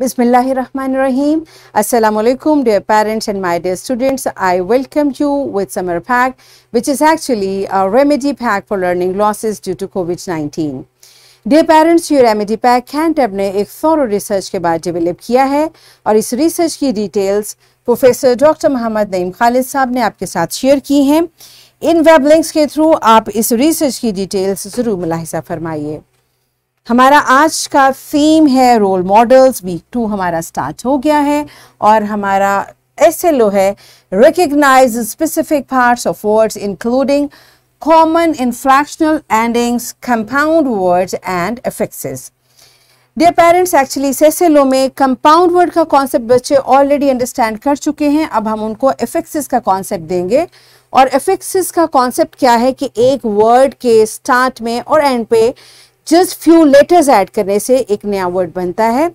Bismillahirrahmanirrahim. Assalamu alaikum, dear parents and my dear students. I welcome you with Summer Pack, which is actually a remedy pack for learning losses due to COVID 19. Dear parents ये remedy pack कैंटेब ने एक furrow research के बाद develop किया है और इस रिसर्च की details professor doctor Mohammad Naeem Khalid sahab ने आपके साथ शेयर की हैं इन वेब लिंक्स के थ्रू आप इस रिसर्च की डिटेल्स ज़रूर मुलाहिजा फरमाइए हमारा आज का थीम है रोल मॉडल्स वीक टू हमारा स्टार्ट हो गया है और हमारा एस एल ओ है recognise specific parts of words including common inflectional endings compound words and affixes dear parents actually सेसेलो में कंपाउंड वर्ड का कॉन्सेप्ट बच्चे ऑलरेडी अंडरस्टैंड कर चुके हैं अब हम उनको एफेक्सिस का कॉन्सेप्ट देंगे और एफेक्सिस का कॉन्सेप्ट क्या है कि एक वर्ड के स्टार्ट में और एंड पे जस्ट फ्यू लेटर्स ऐड करने से एक नया वर्ड बनता है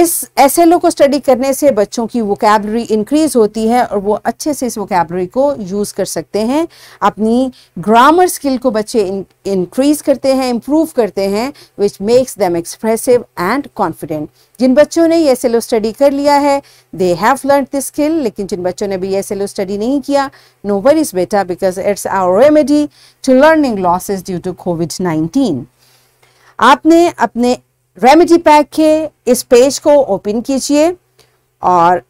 इस एस एल ओ को स्टडी करने से बच्चों की वोकेबलरी इंक्रीज होती है और वो अच्छे से इस वोकेबलरी को यूज़ कर सकते हैं अपनी ग्रामर स्किल को बच्चे इंक्रीज करते हैं इम्प्रूव करते हैं which makes them expressive and confident जिन बच्चों ने एस एल ओ स्टडी कर लिया है they have learn this skill लेकिन जिन बच्चों ने भी एस एल ओ स्टडी नहीं किया नो वरीज बेटा because it's our remedy to learning losses due to COVID nineteen आपने अपने रेमेडी पैक के इस पेज को ओपन कीजिए और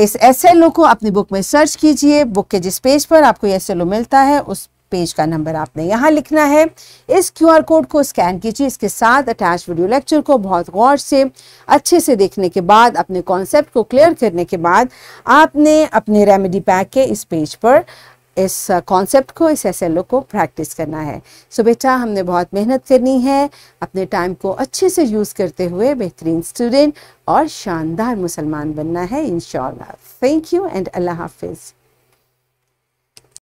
इस एस को अपनी बुक में सर्च कीजिए बुक के जिस पेज पर आपको एस एल मिलता है उस पेज का नंबर आपने यहाँ लिखना है इस क्यूआर कोड को स्कैन कीजिए इसके साथ अटैच वीडियो लेक्चर को बहुत गौर से अच्छे से देखने के बाद अपने कॉन्सेप्ट को क्लियर करने के बाद आपने अपने रेमेडी पैक के इस पेज पर इस कॉन्सेप्ट को इस एस को प्रैक्टिस करना है सो so बेटा हमने बहुत मेहनत करनी है अपने टाइम को अच्छे से यूज़ करते हुए बेहतरीन स्टूडेंट और शानदार मुसलमान बनना है इन थैंक यू एंड अल्लाह हाफिज़